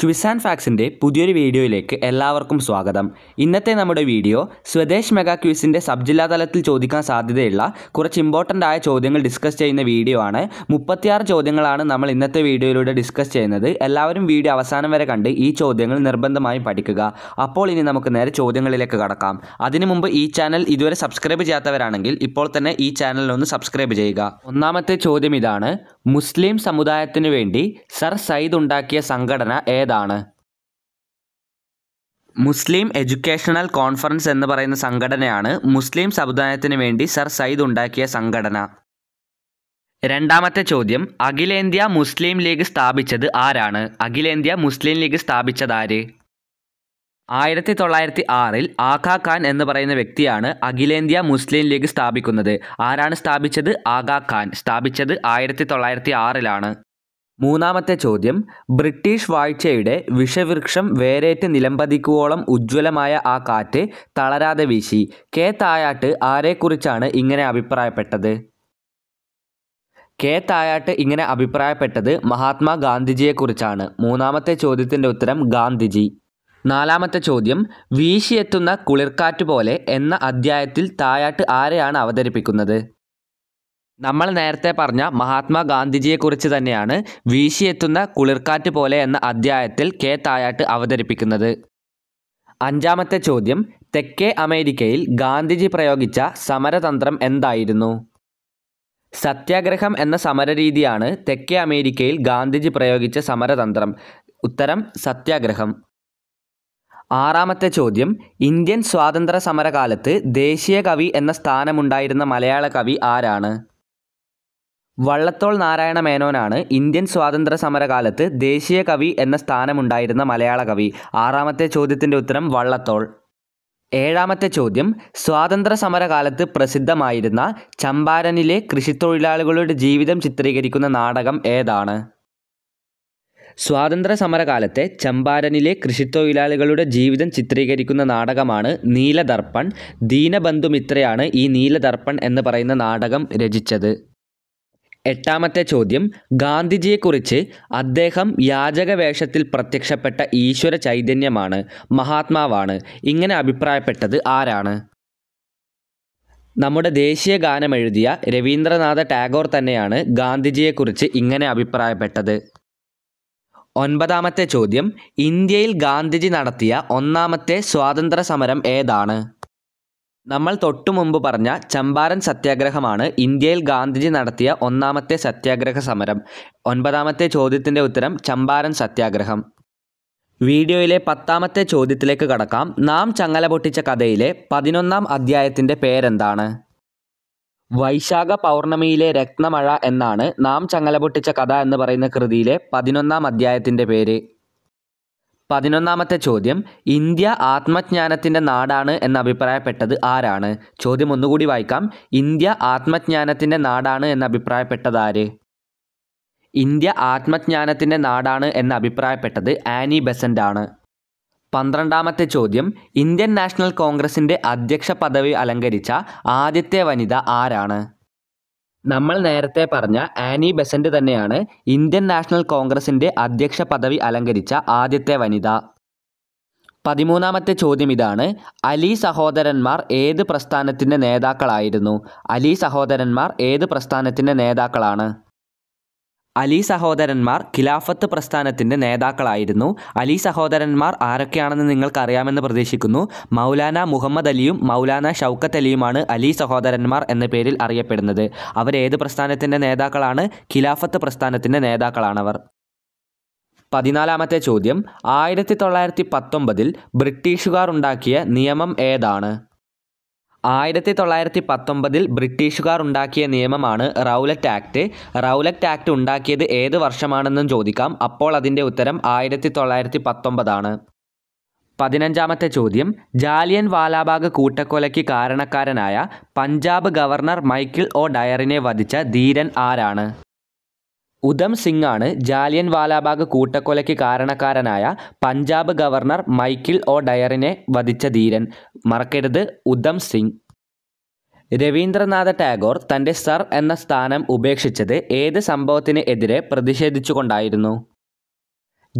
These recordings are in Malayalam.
ക്വിസ് ആൻഡ് ഫാക്സിൻ്റെ പുതിയൊരു വീഡിയോയിലേക്ക് എല്ലാവർക്കും സ്വാഗതം ഇന്നത്തെ നമ്മുടെ വീഡിയോ സ്വദേശ് മെഗാ ക്വിസിൻ്റെ സബ് ജില്ലാ തലത്തിൽ ചോദിക്കാൻ സാധ്യതയുള്ള കുറച്ച് ഇമ്പോർട്ടൻ്റ് ആയ ചോദ്യങ്ങൾ ഡിസ്കസ് ചെയ്യുന്ന വീഡിയോ ആണ് മുപ്പത്തിയാറ് ചോദ്യങ്ങളാണ് നമ്മൾ ഇന്നത്തെ വീഡിയോയിലൂടെ ഡിസ്കസ് ചെയ്യുന്നത് എല്ലാവരും വീഡിയോ അവസാനം വരെ കണ്ട് ഈ ചോദ്യങ്ങൾ നിർബന്ധമായും പഠിക്കുക അപ്പോൾ ഇനി നമുക്ക് നേരെ ചോദ്യങ്ങളിലേക്ക് കടക്കാം അതിനു മുമ്പ് ഈ ചാനൽ ഇതുവരെ സബ്സ്ക്രൈബ് ചെയ്യാത്തവരാണെങ്കിൽ ഇപ്പോൾ തന്നെ ഈ ചാനലിലൊന്ന് സബ്സ്ക്രൈബ് ചെയ്യുക ഒന്നാമത്തെ ചോദ്യം ഇതാണ് മുസ്ലിം സമുദായത്തിനു വേണ്ടി സർ സയ്യിദ് ഉണ്ടാക്കിയ സംഘടന ഏതാണ് മുസ്ലിം എഡ്യൂക്കേഷണൽ കോൺഫറൻസ് എന്ന് പറയുന്ന സംഘടനയാണ് മുസ്ലിം സമുദായത്തിന് വേണ്ടി സർ സയ്യിദ് ഉണ്ടാക്കിയ സംഘടന രണ്ടാമത്തെ ചോദ്യം അഖിലേന്ത്യ മുസ്ലിം ലീഗ് സ്ഥാപിച്ചത് ആരാണ് അഖിലേന്ത്യ മുസ്ലിം ലീഗ് സ്ഥാപിച്ചത് ആര് ആയിരത്തി തൊള്ളായിരത്തി ആറിൽ ആഖാ ഖാൻ എന്ന് പറയുന്ന വ്യക്തിയാണ് അഖിലേന്ത്യ മുസ്ലിം ലീഗ് സ്ഥാപിക്കുന്നത് ആരാണ് സ്ഥാപിച്ചത് ആഖാ ഖാൻ സ്ഥാപിച്ചത് ആയിരത്തി തൊള്ളായിരത്തി ആറിലാണ് മൂന്നാമത്തെ ചോദ്യം ബ്രിട്ടീഷ് വാഴ്ചയുടെ വിഷവൃക്ഷം വേരേറ്റ് നിലംപതിക്കുവോളം ഉജ്ജ്വലമായ ആ കാറ്റ് തളരാതെ വീശി കെ തായാട്ട് ആരെക്കുറിച്ചാണ് ഇങ്ങനെ അഭിപ്രായപ്പെട്ടത് കെ തായാട്ട് ഇങ്ങനെ അഭിപ്രായപ്പെട്ടത് മഹാത്മാ ഗാന്ധിജിയെക്കുറിച്ചാണ് മൂന്നാമത്തെ ചോദ്യത്തിൻ്റെ ഉത്തരം ഗാന്ധിജി നാലാമത്തെ ചോദ്യം വീശിയെത്തുന്ന കുളിർക്കാറ്റ് പോലെ എന്ന അധ്യായത്തിൽ തായാട്ട് ആരെയാണ് അവതരിപ്പിക്കുന്നത് നമ്മൾ നേരത്തെ പറഞ്ഞ മഹാത്മാഗാന്ധിജിയെക്കുറിച്ച് തന്നെയാണ് വീശിയെത്തുന്ന കുളിർക്കാറ്റ് പോലെ എന്ന അധ്യായത്തിൽ കെ തായാട്ട് അവതരിപ്പിക്കുന്നത് അഞ്ചാമത്തെ ചോദ്യം തെക്കേ അമേരിക്കയിൽ ഗാന്ധിജി പ്രയോഗിച്ച സമരതന്ത്രം എന്തായിരുന്നു സത്യാഗ്രഹം എന്ന സമരരീതിയാണ് തെക്കേ അമേരിക്കയിൽ ഗാന്ധിജി പ്രയോഗിച്ച സമരതന്ത്രം ഉത്തരം സത്യാഗ്രഹം ആറാമത്തെ ചോദ്യം ഇന്ത്യൻ സ്വാതന്ത്ര്യ സമരകാലത്ത് ദേശീയ കവി എന്ന സ്ഥാനമുണ്ടായിരുന്ന മലയാള കവി ആരാണ് വള്ളത്തോൾ നാരായണ മേനോനാണ് ഇന്ത്യൻ സ്വാതന്ത്ര്യ സമരകാലത്ത് ദേശീയ കവി എന്ന സ്ഥാനമുണ്ടായിരുന്ന മലയാള കവി ആറാമത്തെ ചോദ്യത്തിൻ്റെ ഉത്തരം വള്ളത്തോൾ ഏഴാമത്തെ ചോദ്യം സ്വാതന്ത്ര്യ സമരകാലത്ത് പ്രസിദ്ധമായിരുന്ന ചമ്പാരനിലെ കൃഷിത്തൊഴിലാളികളുടെ ജീവിതം ചിത്രീകരിക്കുന്ന നാടകം ഏതാണ് സ്വാതന്ത്ര്യ സമരകാലത്തെ ചമ്പാരനിലെ കൃഷിത്തൊഴിലാളികളുടെ ജീവിതം ചിത്രീകരിക്കുന്ന നാടകമാണ് നീലദർപ്പൺ ദീനബന്ധുമിത്രയാണ് ഈ നീലദർപ്പൺ എന്ന് പറയുന്ന നാടകം രചിച്ചത് എട്ടാമത്തെ ചോദ്യം ഗാന്ധിജിയെക്കുറിച്ച് അദ്ദേഹം യാചക വേഷത്തിൽ പ്രത്യക്ഷപ്പെട്ട ഈശ്വര ചൈതന്യമാണ് മഹാത്മാവാണ് ഇങ്ങനെ അഭിപ്രായപ്പെട്ടത് ആരാണ് നമ്മുടെ ദേശീയ ഗാനം എഴുതിയ രവീന്ദ്രനാഥ ടാഗോർ തന്നെയാണ് ഗാന്ധിജിയെക്കുറിച്ച് ഇങ്ങനെ അഭിപ്രായപ്പെട്ടത് ഒൻപതാമത്തെ ചോദ്യം ഇന്ത്യയിൽ ഗാന്ധിജി നടത്തിയ ഒന്നാമത്തെ സ്വാതന്ത്ര്യ സമരം ഏതാണ് നമ്മൾ തൊട്ടു മുമ്പ് പറഞ്ഞ ചമ്പാരൻ സത്യാഗ്രഹമാണ് ഇന്ത്യയിൽ ഗാന്ധിജി നടത്തിയ ഒന്നാമത്തെ സത്യാഗ്രഹ സമരം ഒൻപതാമത്തെ ചോദ്യത്തിൻ്റെ ഉത്തരം ചമ്പാരൻ സത്യാഗ്രഹം വീഡിയോയിലെ പത്താമത്തെ ചോദ്യത്തിലേക്ക് കടക്കാം നാം ചങ്ങല പൊട്ടിച്ച കഥയിലെ പതിനൊന്നാം അധ്യായത്തിൻ്റെ പേരെന്താണ് വൈശാഖ പൗർണമിയിലെ രത്നമഴ എന്നാണ് നാം ചങ്ങല പൊട്ടിച്ച കഥ എന്ന് പറയുന്ന കൃതിയിലെ പതിനൊന്നാം അധ്യായത്തിൻ്റെ പേര് പതിനൊന്നാമത്തെ ചോദ്യം ഇന്ത്യ ആത്മജ്ഞാനത്തിൻ്റെ നാടാണ് എന്നഭിപ്രായപ്പെട്ടത് ആരാണ് ചോദ്യം ഒന്നുകൂടി വായിക്കാം ഇന്ത്യ ആത്മജ്ഞാനത്തിൻ്റെ നാടാണ് എന്നഭിപ്രായപ്പെട്ടത് ആര് ഇന്ത്യ ആത്മജ്ഞാനത്തിൻ്റെ നാടാണ് എന്നഭിപ്രായപ്പെട്ടത് ആനി ബെസൻ്റ് ആണ് പന്ത്രണ്ടാമത്തെ ചോദ്യം ഇന്ത്യൻ നാഷണൽ കോൺഗ്രസിൻ്റെ അധ്യക്ഷ പദവി അലങ്കരിച്ച ആദ്യത്തെ വനിത ആരാണ് നമ്മൾ നേരത്തെ പറഞ്ഞ ആനി ബെസൻ്റ് തന്നെയാണ് ഇന്ത്യൻ നാഷണൽ കോൺഗ്രസിൻ്റെ അധ്യക്ഷ പദവി അലങ്കരിച്ച ആദ്യത്തെ വനിത പതിമൂന്നാമത്തെ ചോദ്യം ഇതാണ് അലി സഹോദരന്മാർ ഏത് പ്രസ്ഥാനത്തിൻ്റെ നേതാക്കളായിരുന്നു അലി സഹോദരന്മാർ ഏത് പ്രസ്ഥാനത്തിൻ്റെ നേതാക്കളാണ് അലി സഹോദരന്മാർ ഖിലാഫത്ത് പ്രസ്ഥാനത്തിൻ്റെ നേതാക്കളായിരുന്നു അലി സഹോദരന്മാർ ആരൊക്കെയാണെന്ന് നിങ്ങൾക്കറിയാമെന്ന് പ്രതീക്ഷിക്കുന്നു മൗലാന മുഹമ്മദ് അലിയും മൗലാന ഷൗക്കത്ത് അലിയുമാണ് അലി സഹോദരന്മാർ എന്ന പേരിൽ അറിയപ്പെടുന്നത് അവരേത് പ്രസ്ഥാനത്തിൻ്റെ നേതാക്കളാണ് ഖിലാഫത്ത് പ്രസ്ഥാനത്തിൻ്റെ നേതാക്കളാണവർ പതിനാലാമത്തെ ചോദ്യം ആയിരത്തി തൊള്ളായിരത്തി പത്തൊമ്പതിൽ ബ്രിട്ടീഷുകാർ ഉണ്ടാക്കിയ നിയമം ഏതാണ് ആയിരത്തി തൊള്ളായിരത്തി പത്തൊമ്പതിൽ ബ്രിട്ടീഷുകാർ ഉണ്ടാക്കിയ നിയമമാണ് റൗലറ്റ് ആക്ട് റൗലറ്റ് ആക്ട് ഉണ്ടാക്കിയത് ഏത് വർഷമാണെന്നും ചോദിക്കാം അപ്പോൾ അതിൻ്റെ ഉത്തരം ആയിരത്തി തൊള്ളായിരത്തി പത്തൊമ്പതാണ് പതിനഞ്ചാമത്തെ ചോദ്യം ജാലിയൻ വാലാബാഗ് കൂട്ടക്കൊലയ്ക്ക് കാരണക്കാരനായ പഞ്ചാബ് ഗവർണർ മൈക്കിൾ ഒ ഡയറിനെ വധിച്ച ധീരൻ ആരാണ് ഉധം സിംഗാണ് ജാലിയൻ വാലാബാഗ് കൂട്ടക്കൊലയ്ക്ക് കാരണക്കാരനായ പഞ്ചാബ് ഗവർണർ മൈക്കിൾ ഒ ഡയറിനെ വധിച്ച ധീരൻ മറക്കരുത് ഉധം സിംഗ് രവീന്ദ്രനാഥ ടാഗോർ തൻ്റെ സർ എന്ന സ്ഥാനം ഉപേക്ഷിച്ചത് ഏത് സംഭവത്തിന് എതിരെ പ്രതിഷേധിച്ചുകൊണ്ടായിരുന്നു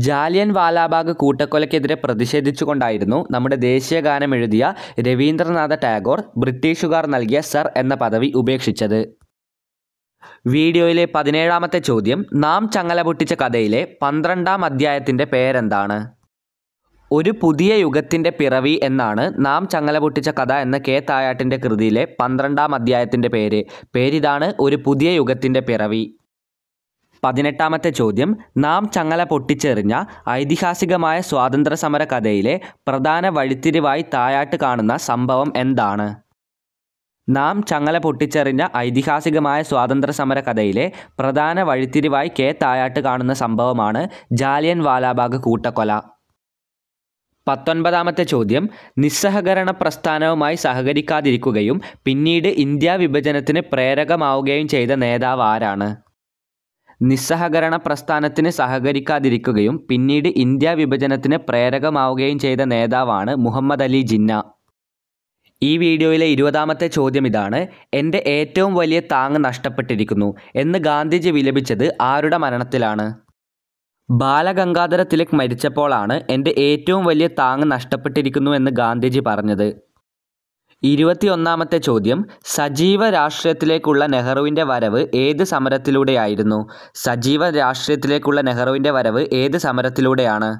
ജാലിയൻ വാലാബാഗ് കൂട്ടക്കൊലയ്ക്കെതിരെ പ്രതിഷേധിച്ചുകൊണ്ടായിരുന്നു നമ്മുടെ ദേശീയ ഗാനം എഴുതിയ രവീന്ദ്രനാഥ ടാഗോർ ബ്രിട്ടീഷുകാർ നൽകിയ സർ എന്ന പദവി ഉപേക്ഷിച്ചത് വീഡിയോയിലെ പതിനേഴാമത്തെ ചോദ്യം നാം ചങ്ങല പൊട്ടിച്ച കഥയിലെ പന്ത്രണ്ടാം അധ്യായത്തിൻ്റെ പേരെന്താണ് ഒരു പുതിയ യുഗത്തിൻ്റെ പിറവി എന്നാണ് നാം ചങ്ങല പൊട്ടിച്ച കഥ എന്ന കെ തായാട്ടിൻ്റെ കൃതിയിലെ പന്ത്രണ്ടാം അധ്യായത്തിൻ്റെ പേര് പേരിതാണ് ഒരു പുതിയ യുഗത്തിൻ്റെ പിറവി പതിനെട്ടാമത്തെ ചോദ്യം നാം ചങ്ങല പൊട്ടിച്ചെറിഞ്ഞ ഐതിഹാസികമായ സ്വാതന്ത്ര്യ സമര കഥയിലെ പ്രധാന വഴിത്തിരിവായി തായാട്ട് കാണുന്ന സംഭവം എന്താണ് നാം ചങ്ങല പൊട്ടിച്ചെറിഞ്ഞ ഐതിഹാസികമായ സ്വാതന്ത്ര്യ സമര കഥയിലെ പ്രധാന വഴിത്തിരിവായി കെ തായാട്ട് കാണുന്ന സംഭവമാണ് ജാലിയൻ വാലാബാഗ് കൂട്ടക്കൊല പത്തൊൻപതാമത്തെ ചോദ്യം നിസ്സഹകരണ പ്രസ്ഥാനവുമായി സഹകരിക്കാതിരിക്കുകയും പിന്നീട് ഇന്ത്യ വിഭജനത്തിന് പ്രേരകമാവുകയും ചെയ്ത നേതാവ് ആരാണ് നിസ്സഹകരണ പ്രസ്ഥാനത്തിന് സഹകരിക്കാതിരിക്കുകയും പിന്നീട് ഇന്ത്യ വിഭജനത്തിന് പ്രേരകമാവുകയും ചെയ്ത നേതാവാണ് മുഹമ്മദ് അലി ജിന്ന ഈ വീഡിയോയിലെ ഇരുപതാമത്തെ ചോദ്യം ഇതാണ് എൻ്റെ ഏറ്റവും വലിയ താങ് നഷ്ടപ്പെട്ടിരിക്കുന്നു എന്ന് ഗാന്ധിജി വിലപിച്ചത് ആരുടെ മരണത്തിലാണ് ബാലഗംഗാധര തിലക് മരിച്ചപ്പോഴാണ് എൻ്റെ ഏറ്റവും വലിയ താങ് നഷ്ടപ്പെട്ടിരിക്കുന്നു എന്ന് ഗാന്ധിജി പറഞ്ഞത് ഇരുപത്തിയൊന്നാമത്തെ ചോദ്യം സജീവ രാഷ്ട്രീയത്തിലേക്കുള്ള നെഹ്റുവിൻ്റെ വരവ് ഏത് സമരത്തിലൂടെയായിരുന്നു സജീവ രാഷ്ട്രീയത്തിലേക്കുള്ള നെഹ്റുവിൻ്റെ വരവ് ഏത് സമരത്തിലൂടെയാണ്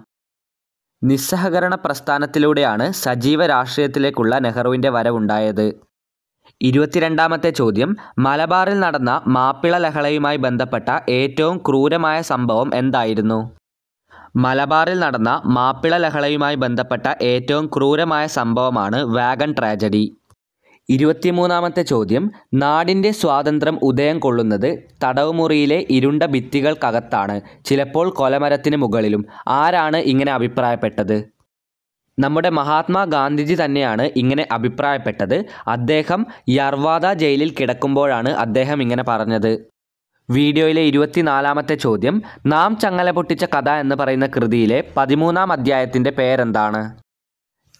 നിസ്സഹകരണ പ്രസ്ഥാനത്തിലൂടെയാണ് സജീവ രാഷ്ട്രീയത്തിലേക്കുള്ള നെഹ്റുവിൻ്റെ വരവുണ്ടായത് ഇരുപത്തിരണ്ടാമത്തെ ചോദ്യം മലബാറിൽ നടന്ന മാപ്പിള ലഹളയുമായി ബന്ധപ്പെട്ട ഏറ്റവും ക്രൂരമായ സംഭവം എന്തായിരുന്നു മലബാറിൽ നടന്ന മാപ്പിള ലഹളയുമായി ബന്ധപ്പെട്ട ഏറ്റവും ക്രൂരമായ സംഭവമാണ് വാഗൺ ട്രാജഡി ഇരുപത്തിമൂന്നാമത്തെ ചോദ്യം നാടിൻ്റെ സ്വാതന്ത്ര്യം ഉദയം കൊള്ളുന്നത് തടവുമുറിയിലെ ഇരുണ്ട ഭിത്തികൾക്കകത്താണ് ചിലപ്പോൾ കൊലമരത്തിന് മുകളിലും ആരാണ് ഇങ്ങനെ അഭിപ്രായപ്പെട്ടത് നമ്മുടെ മഹാത്മാ ഗാന്ധിജി തന്നെയാണ് ഇങ്ങനെ അഭിപ്രായപ്പെട്ടത് അദ്ദേഹം യർവാദ ജയിലിൽ കിടക്കുമ്പോഴാണ് അദ്ദേഹം ഇങ്ങനെ പറഞ്ഞത് വീഡിയോയിലെ ഇരുപത്തിനാലാമത്തെ ചോദ്യം നാം ചങ്ങല പൊട്ടിച്ച കഥ എന്ന് പറയുന്ന കൃതിയിലെ പതിമൂന്നാം അധ്യായത്തിൻ്റെ പേരെന്താണ്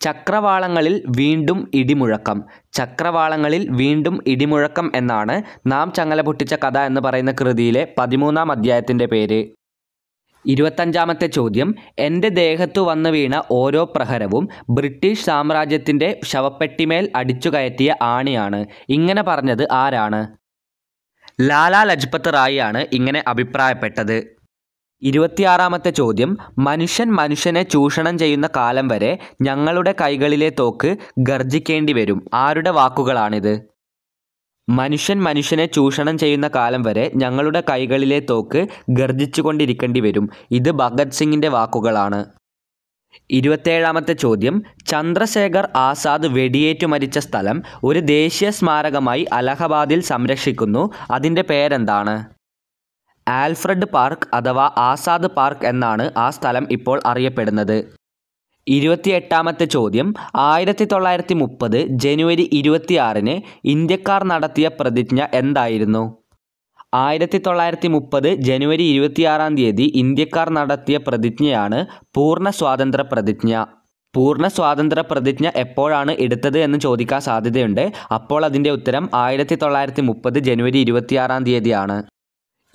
ചക്രവാളങ്ങളിൽ വീണ്ടും ഇടിമുഴക്കം ചക്രവാളങ്ങളിൽ വീണ്ടും ഇടിമുഴക്കം എന്നാണ് നാം ചങ്ങല പൊട്ടിച്ച കഥ എന്ന് പറയുന്ന കൃതിയിലെ പതിമൂന്നാം അധ്യായത്തിൻ്റെ പേര് ഇരുപത്തഞ്ചാമത്തെ ചോദ്യം എൻ്റെ ദേഹത്തു വന്നു വീണ ഓരോ പ്രഹരവും ബ്രിട്ടീഷ് സാമ്രാജ്യത്തിൻ്റെ ശവപ്പെട്ടിമേൽ അടിച്ചു കയറ്റിയ ആണിയാണ് ഇങ്ങനെ പറഞ്ഞത് ആരാണ് ലാലാ ലജ്പത് റായിയാണ് ഇങ്ങനെ അഭിപ്രായപ്പെട്ടത് ഇരുപത്തിയാറാമത്തെ ചോദ്യം മനുഷ്യൻ മനുഷ്യനെ ചൂഷണം ചെയ്യുന്ന കാലം വരെ ഞങ്ങളുടെ കൈകളിലെ തോക്ക് ഗർജിക്കേണ്ടി വരും ആരുടെ വാക്കുകളാണിത് മനുഷ്യൻ മനുഷ്യനെ ചൂഷണം ചെയ്യുന്ന കാലം വരെ ഞങ്ങളുടെ കൈകളിലെ തോക്ക് ഗർജിച്ചുകൊണ്ടിരിക്കേണ്ടി വരും ഇത് ഭഗത് സിംഗിൻ്റെ വാക്കുകളാണ് ഇരുപത്തേഴാമത്തെ ചോദ്യം ചന്ദ്രശേഖർ ആസാദ് വെടിയേറ്റു മരിച്ച സ്ഥലം ഒരു ദേശീയ സ്മാരകമായി അലഹബാദിൽ സംരക്ഷിക്കുന്നു അതിൻ്റെ പേരെന്താണ് ആൽഫ്രഡ് പാർക്ക് അഥവാ ആസാദ് പാർക്ക് എന്നാണ് ആ സ്ഥലം ഇപ്പോൾ അറിയപ്പെടുന്നത് ഇരുപത്തിയെട്ടാമത്തെ ചോദ്യം ആയിരത്തി തൊള്ളായിരത്തി മുപ്പത് ജനുവരി ഇരുപത്തിയാറിന് ഇന്ത്യക്കാർ നടത്തിയ പ്രതിജ്ഞ എന്തായിരുന്നു ആയിരത്തി തൊള്ളായിരത്തി മുപ്പത് ജനുവരി ഇരുപത്തിയാറാം തീയതി ഇന്ത്യക്കാർ നടത്തിയ പ്രതിജ്ഞയാണ് പൂർണ്ണ സ്വാതന്ത്ര്യ പ്രതിജ്ഞ പൂർണ്ണ സ്വാതന്ത്ര്യ പ്രതിജ്ഞ എപ്പോഴാണ് എടുത്തത് എന്ന് ചോദിക്കാൻ സാധ്യതയുണ്ട് അപ്പോൾ അതിൻ്റെ ഉത്തരം ആയിരത്തി തൊള്ളായിരത്തി മുപ്പത് ജനുവരി ഇരുപത്തിയാറാം തീയതിയാണ്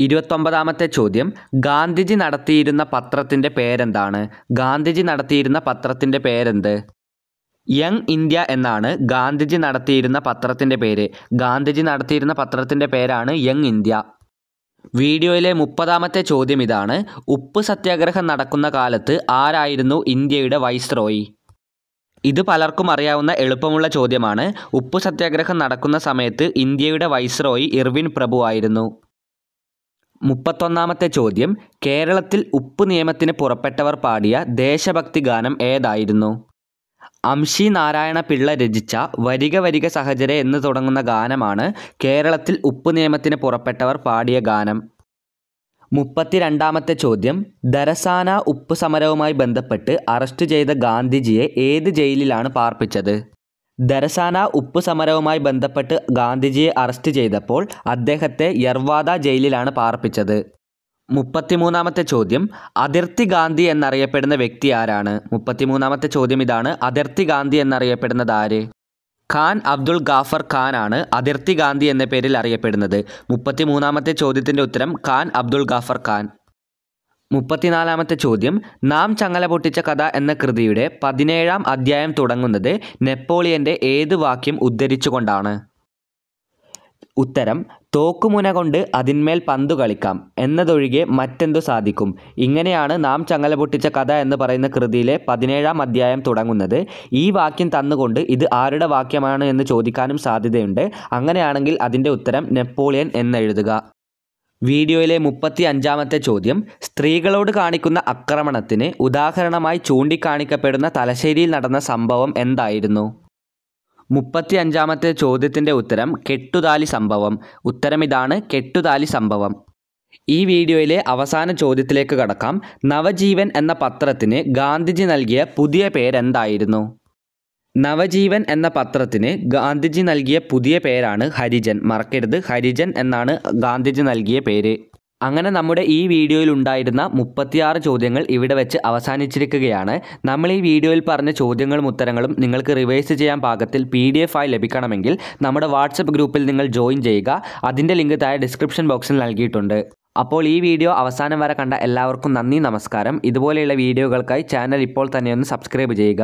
ഇരുപത്തൊമ്പതാമത്തെ ചോദ്യം ഗാന്ധിജി നടത്തിയിരുന്ന പത്രത്തിൻ്റെ പേരെന്താണ് ഗാന്ധിജി നടത്തിയിരുന്ന പത്രത്തിൻ്റെ പേരെന്ത് യങ് ഇന്ത്യ എന്നാണ് ഗാന്ധിജി നടത്തിയിരുന്ന പത്രത്തിൻ്റെ പേര് ഗാന്ധിജി നടത്തിയിരുന്ന പത്രത്തിൻ്റെ പേരാണ് യങ് ഇന്ത്യ വീഡിയോയിലെ മുപ്പതാമത്തെ ചോദ്യം ഇതാണ് ഉപ്പ് സത്യാഗ്രഹം നടക്കുന്ന കാലത്ത് ആരായിരുന്നു ഇന്ത്യയുടെ വൈസ്രോയി ഇത് പലർക്കും അറിയാവുന്ന എളുപ്പമുള്ള ചോദ്യമാണ് ഉപ്പ് സത്യാഗ്രഹം നടക്കുന്ന സമയത്ത് ഇന്ത്യയുടെ വൈസ്രോയി ഇർവിൻ പ്രഭു ആയിരുന്നു മുപ്പത്തൊന്നാമത്തെ ചോദ്യം കേരളത്തിൽ ഉപ്പ് നിയമത്തിന് പുറപ്പെട്ടവർ പാടിയ ദേശഭക്തി ഗാനം ഏതായിരുന്നു അംശി നാരായണ പിള്ള രചിച്ച വരിക വരിക സഹചര എന്ന് തുടങ്ങുന്ന ഗാനമാണ് കേരളത്തിൽ ഉപ്പ് നിയമത്തിന് പുറപ്പെട്ടവർ പാടിയ ഗാനം മുപ്പത്തിരണ്ടാമത്തെ ചോദ്യം ദരസാന ഉപ്പ് സമരവുമായി ബന്ധപ്പെട്ട് അറസ്റ്റ് ചെയ്ത ഗാന്ധിജിയെ ഏത് ജയിലിലാണ് പാർപ്പിച്ചത് ദരസാന ഉപ്പ് സമരവുമായി ബന്ധപ്പെട്ട് ഗാന്ധിജിയെ അറസ്റ്റ് ചെയ്തപ്പോൾ അദ്ദേഹത്തെ യർവാദ ജയിലിലാണ് പാർപ്പിച്ചത് മുപ്പത്തിമൂന്നാമത്തെ ചോദ്യം അതിർത്തി ഗാന്ധി എന്നറിയപ്പെടുന്ന വ്യക്തി ആരാണ് മുപ്പത്തിമൂന്നാമത്തെ ചോദ്യം ഇതാണ് അതിർത്തി ഗാന്ധി എന്നറിയപ്പെടുന്നത് ആര് ഖാൻ അബ്ദുൾ ഗാഫർ ഖാൻ ആണ് അതിർത്തി ഗാന്ധി എന്ന പേരിൽ അറിയപ്പെടുന്നത് മുപ്പത്തിമൂന്നാമത്തെ ചോദ്യത്തിൻ്റെ ഉത്തരം ഖാൻ അബ്ദുൾ ഗാഫർ ഖാൻ മുപ്പത്തിനാലാമത്തെ ചോദ്യം നാം ചങ്ങല പൊട്ടിച്ച കഥ എന്ന കൃതിയുടെ പതിനേഴാം അധ്യായം തുടങ്ങുന്നത് നെപ്പോളിയൻ്റെ ഏത് വാക്യം ഉദ്ധരിച്ചുകൊണ്ടാണ് ഉത്തരം തോക്കുമുന കൊണ്ട് അതിന്മേൽ പന്തു കളിക്കാം എന്നതൊഴികെ മറ്റെന്തു സാധിക്കും ഇങ്ങനെയാണ് നാം ചങ്ങല പൊട്ടിച്ച കഥ എന്ന് പറയുന്ന കൃതിയിലെ പതിനേഴാം അധ്യായം തുടങ്ങുന്നത് ഈ വാക്യം തന്നുകൊണ്ട് ഇത് ആരുടെ വാക്യമാണ് എന്ന് ചോദിക്കാനും സാധ്യതയുണ്ട് അങ്ങനെയാണെങ്കിൽ അതിൻ്റെ ഉത്തരം നെപ്പോളിയൻ എന്നെഴുതുക വീഡിയോയിലെ മുപ്പത്തി അഞ്ചാമത്തെ ചോദ്യം സ്ത്രീകളോട് കാണിക്കുന്ന ആക്രമണത്തിന് ഉദാഹരണമായി ചൂണ്ടിക്കാണിക്കപ്പെടുന്ന തലശ്ശേരിയിൽ നടന്ന സംഭവം എന്തായിരുന്നു മുപ്പത്തി അഞ്ചാമത്തെ ചോദ്യത്തിൻ്റെ ഉത്തരം കെട്ടുതാലി സംഭവം ഉത്തരം ഇതാണ് കെട്ടുതാലി സംഭവം ഈ വീഡിയോയിലെ അവസാന ചോദ്യത്തിലേക്ക് കടക്കാം നവജീവൻ എന്ന പത്രത്തിന് ഗാന്ധിജി നൽകിയ പുതിയ പേരെന്തായിരുന്നു നവജീവൻ എന്ന പത്രത്തിന് ഗാന്ധിജി നൽകിയ പുതിയ പേരാണ് ഹരിജൻ മറക്കരുത് ഹരിജൻ എന്നാണ് ഗാന്ധിജി നൽകിയ പേര് അങ്ങനെ നമ്മുടെ ഈ വീഡിയോയിൽ ഉണ്ടായിരുന്ന മുപ്പത്തിയാറ് ചോദ്യങ്ങൾ ഇവിടെ വെച്ച് അവസാനിച്ചിരിക്കുകയാണ് നമ്മൾ ഈ വീഡിയോയിൽ പറഞ്ഞ ചോദ്യങ്ങളും ഉത്തരങ്ങളും നിങ്ങൾക്ക് റിവേഴ്സ് ചെയ്യാൻ പാകത്തിൽ പി ഡി എഫ് ആയി ലഭിക്കണമെങ്കിൽ നമ്മുടെ വാട്സപ്പ് ഗ്രൂപ്പിൽ നിങ്ങൾ ജോയിൻ ചെയ്യുക അതിൻ്റെ ലിങ്ക് താഴെ ഡിസ്ക്രിപ്ഷൻ ബോക്സിൽ നൽകിയിട്ടുണ്ട് അപ്പോൾ ഈ വീഡിയോ അവസാനം വരെ കണ്ട എല്ലാവർക്കും നന്ദി നമസ്കാരം ഇതുപോലെയുള്ള വീഡിയോകൾക്കായി ചാനൽ ഇപ്പോൾ തന്നെ ഒന്ന് സബ്സ്ക്രൈബ് ചെയ്യുക